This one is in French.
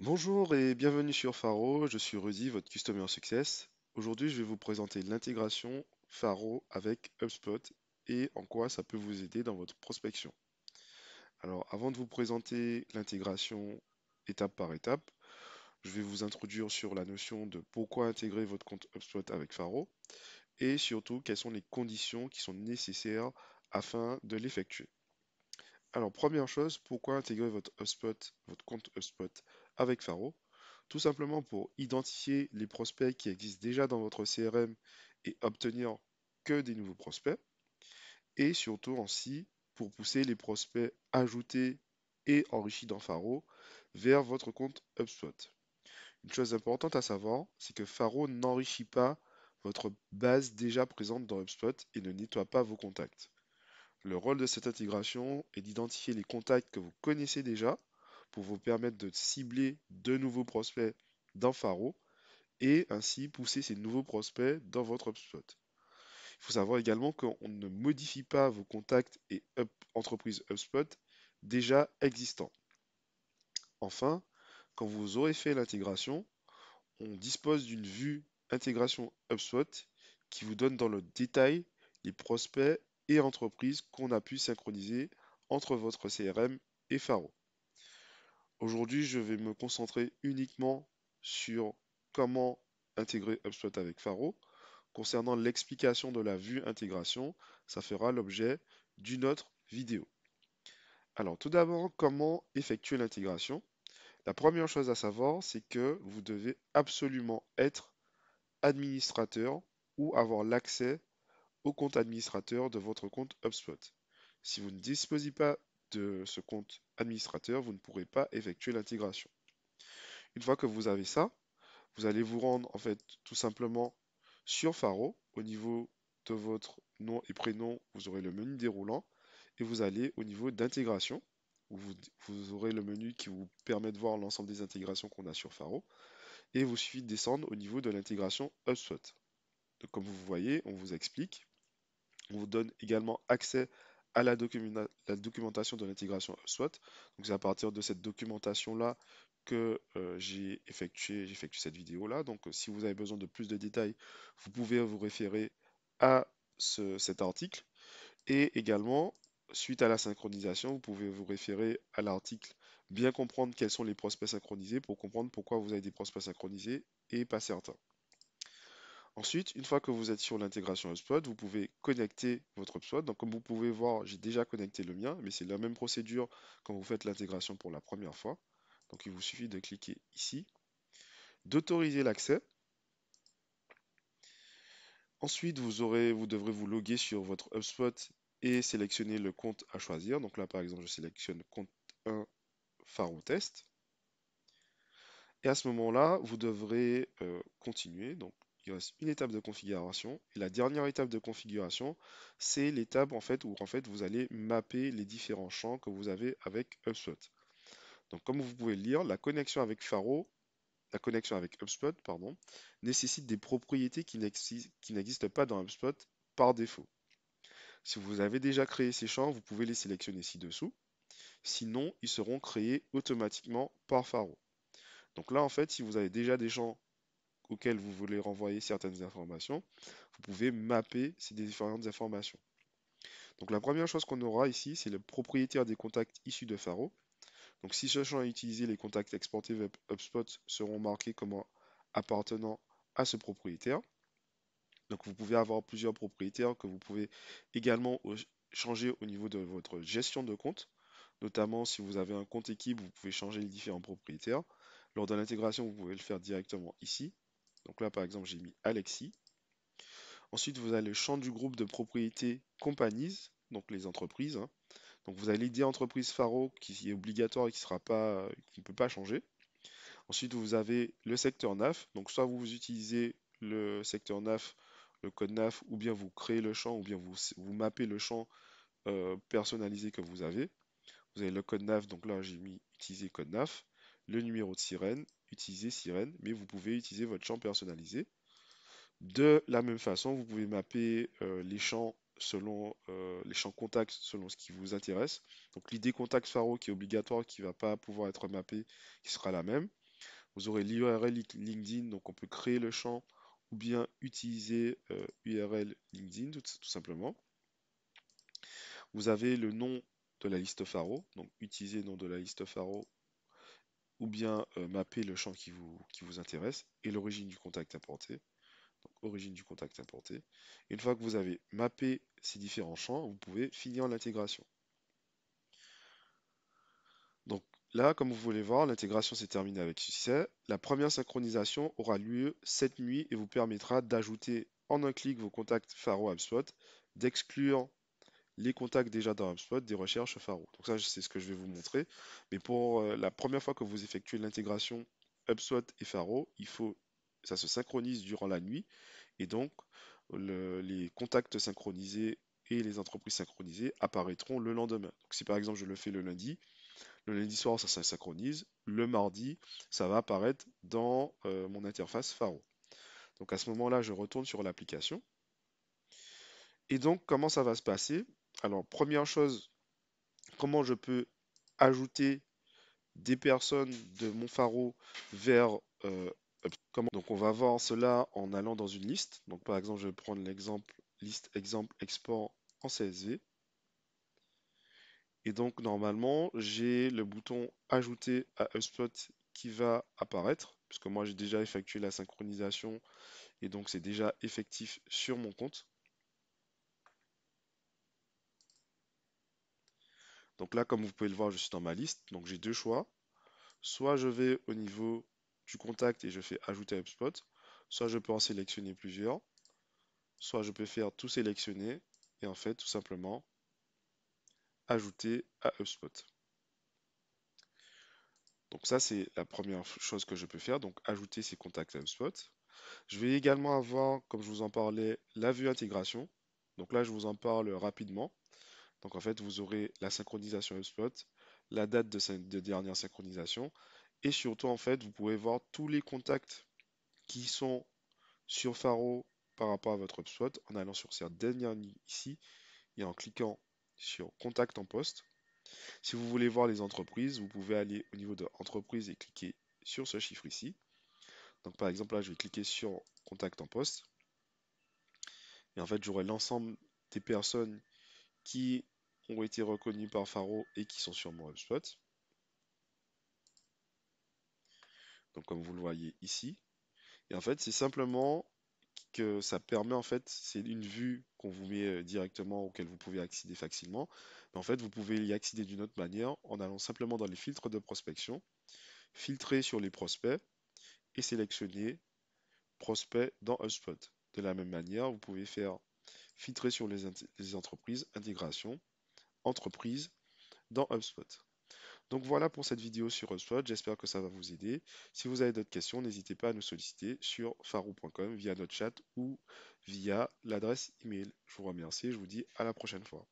Bonjour et bienvenue sur Faro, je suis Rudy, votre Customer Success. Aujourd'hui, je vais vous présenter l'intégration Faro avec HubSpot et en quoi ça peut vous aider dans votre prospection. Alors, avant de vous présenter l'intégration étape par étape, je vais vous introduire sur la notion de pourquoi intégrer votre compte HubSpot avec Faro et surtout quelles sont les conditions qui sont nécessaires afin de l'effectuer. Alors, première chose, pourquoi intégrer votre HubSpot, votre compte HubSpot avec Faro, tout simplement pour identifier les prospects qui existent déjà dans votre CRM et obtenir que des nouveaux prospects, et surtout ainsi pour pousser les prospects ajoutés et enrichis dans Faro vers votre compte HubSpot. Une chose importante à savoir, c'est que Faro n'enrichit pas votre base déjà présente dans HubSpot et ne nettoie pas vos contacts. Le rôle de cette intégration est d'identifier les contacts que vous connaissez déjà pour vous permettre de cibler de nouveaux prospects dans Faro et ainsi pousser ces nouveaux prospects dans votre HubSpot. Il faut savoir également qu'on ne modifie pas vos contacts et entreprises HubSpot déjà existants. Enfin, quand vous aurez fait l'intégration, on dispose d'une vue intégration HubSpot qui vous donne dans le détail les prospects et entreprises qu'on a pu synchroniser entre votre CRM et Faro. Aujourd'hui, je vais me concentrer uniquement sur comment intégrer HubSpot avec Faro. Concernant l'explication de la vue intégration, ça fera l'objet d'une autre vidéo. Alors tout d'abord, comment effectuer l'intégration La première chose à savoir, c'est que vous devez absolument être administrateur ou avoir l'accès au compte administrateur de votre compte HubSpot. Si vous ne disposez pas ce compte administrateur, vous ne pourrez pas effectuer l'intégration. Une fois que vous avez ça, vous allez vous rendre en fait tout simplement sur Faro. Au niveau de votre nom et prénom, vous aurez le menu déroulant et vous allez au niveau d'intégration où vous, aurez le menu qui vous permet de voir l'ensemble des intégrations qu'on a sur Faro et vous suffit de descendre au niveau de l'intégration HubSpot. Donc, comme vous voyez, on vous explique. On vous donne également accès à à la, la documentation de l'intégration SWOT. Donc c'est à partir de cette documentation-là que euh, j'ai effectué, effectué cette vidéo-là. Donc euh, si vous avez besoin de plus de détails, vous pouvez vous référer à ce, cet article. Et également, suite à la synchronisation, vous pouvez vous référer à l'article bien comprendre quels sont les prospects synchronisés pour comprendre pourquoi vous avez des prospects synchronisés et pas certains. Ensuite, une fois que vous êtes sur l'intégration HubSpot, vous pouvez connecter votre HubSpot. Donc, comme vous pouvez voir, j'ai déjà connecté le mien, mais c'est la même procédure quand vous faites l'intégration pour la première fois. Donc, il vous suffit de cliquer ici, d'autoriser l'accès. Ensuite, vous, aurez, vous devrez vous loguer sur votre HubSpot et sélectionner le compte à choisir. Donc là, par exemple, je sélectionne compte 1 Faro Test. Et à ce moment-là, vous devrez euh, continuer. Donc il reste une étape de configuration. Et la dernière étape de configuration, c'est l'étape en fait, où en fait, vous allez mapper les différents champs que vous avez avec HubSpot. Donc comme vous pouvez le lire, la connexion avec Faro, la connexion avec HubSpot, pardon, nécessite des propriétés qui n'existent pas dans HubSpot par défaut. Si vous avez déjà créé ces champs, vous pouvez les sélectionner ci-dessous. Sinon, ils seront créés automatiquement par Faro. Donc là, en fait, si vous avez déjà des champs Auxquels vous voulez renvoyer certaines informations, vous pouvez mapper ces différentes informations. Donc la première chose qu'on aura ici, c'est le propriétaire des contacts issus de Faro. Donc si ce champ est utilisé, les contacts exportés vers seront marqués comme appartenant à ce propriétaire. Donc vous pouvez avoir plusieurs propriétaires que vous pouvez également changer au niveau de votre gestion de compte. Notamment si vous avez un compte équipe, vous pouvez changer les différents propriétaires. Lors de l'intégration, vous pouvez le faire directement ici. Donc là, par exemple, j'ai mis Alexis. Ensuite, vous avez le champ du groupe de propriétés companies, donc les entreprises. Hein. Donc vous avez l'idée entreprise pharo qui est obligatoire et qui sera pas, qui ne peut pas changer. Ensuite, vous avez le secteur NAF. Donc soit vous utilisez le secteur NAF, le code NAF, ou bien vous créez le champ, ou bien vous, vous le champ euh, personnalisé que vous avez. Vous avez le code NAF, donc là j'ai mis utiliser code NAF, le numéro de sirène, utiliser Sirène, mais vous pouvez utiliser votre champ personnalisé. De la même façon, vous pouvez mapper euh, les champs selon euh, les champs contacts selon ce qui vous intéresse. Donc l'idée contacts pharo qui est obligatoire, qui ne va pas pouvoir être mappé qui sera la même. Vous aurez l'URL LinkedIn, donc on peut créer le champ ou bien utiliser URL euh, LinkedIn tout, simplement. Vous avez le nom de la liste pharo donc utiliser le nom de la liste pharo ou bien euh, mapper le champ qui vous, qui vous intéresse et l'origine du contact importé. origine du contact importé. Une fois que vous avez mappé ces différents champs, vous pouvez finir l'intégration. Donc là, comme vous voulez voir, l'intégration s'est terminée avec succès. La première synchronisation aura lieu cette nuit et vous permettra d'ajouter en un clic vos contacts Faro HubSpot, d'exclure les contacts déjà dans HubSpot des recherches Faro. Donc ça, c'est ce que je vais vous montrer. Mais pour euh, la première fois que vous effectuez l'intégration HubSpot et Faro, il faut, ça se synchronise durant la nuit. Et donc, les contacts synchronisés et les entreprises synchronisées apparaîtront le lendemain. Donc si par exemple je le fais le lundi, le lundi soir ça, se synchronise, le mardi ça va apparaître dans euh, mon interface Faro. Donc à ce moment-là, je retourne sur l'application. Et donc comment ça va se passer alors, première chose, comment je peux ajouter des personnes de mon Faro vers euh, euh, comment Donc, on va voir cela en allant dans une liste. Donc, par exemple, je vais prendre l'exemple liste exemple export en CSV. Et donc, normalement, j'ai le bouton ajouter à HubSpot qui va apparaître, puisque moi j'ai déjà effectué la synchronisation et donc c'est déjà effectif sur mon compte. Donc là, comme vous pouvez le voir, je suis dans ma liste. Donc j'ai deux choix. Soit je vais au niveau du contact et je fais ajouter à HubSpot. Soit je peux en sélectionner plusieurs. Soit je peux faire tout sélectionner et en fait tout simplement ajouter à HubSpot. Donc ça, c'est la première chose que je peux faire, donc ajouter ces contacts à HubSpot. Je vais également avoir, comme je vous en parlais, la vue intégration. Donc là, je vous en parle rapidement. Donc en fait, vous aurez la synchronisation HubSpot, la date de, dernière synchronisation, et surtout en fait, vous pouvez voir tous les contacts qui sont sur Faro par rapport à votre HubSpot en allant sur cette dernière ligne ici et en cliquant sur Contact en poste. Si vous voulez voir les entreprises, vous pouvez aller au niveau de Entreprise et cliquer sur ce chiffre ici. Donc par exemple là, je vais cliquer sur Contact en poste. Et en fait, j'aurai l'ensemble des personnes qui ont été reconnus par Faro et qui sont sur mon HubSpot. Donc comme vous le voyez ici. Et en fait, c'est simplement que ça permet en fait, c'est une vue qu'on vous met euh, directement auquel vous pouvez accéder facilement. Mais en fait, vous pouvez y accéder d'une autre manière en allant simplement dans les filtres de prospection, filtrer sur les prospects et sélectionner prospects dans HubSpot. De la même manière, vous pouvez faire filtrer sur les entreprises, intégration, entreprise dans HubSpot. Donc voilà pour cette vidéo sur HubSpot, j'espère que ça va vous aider. Si vous avez d'autres questions, n'hésitez pas à nous solliciter sur farou.com via notre chat ou via l'adresse email. Je vous remercie, et je vous dis à la prochaine fois.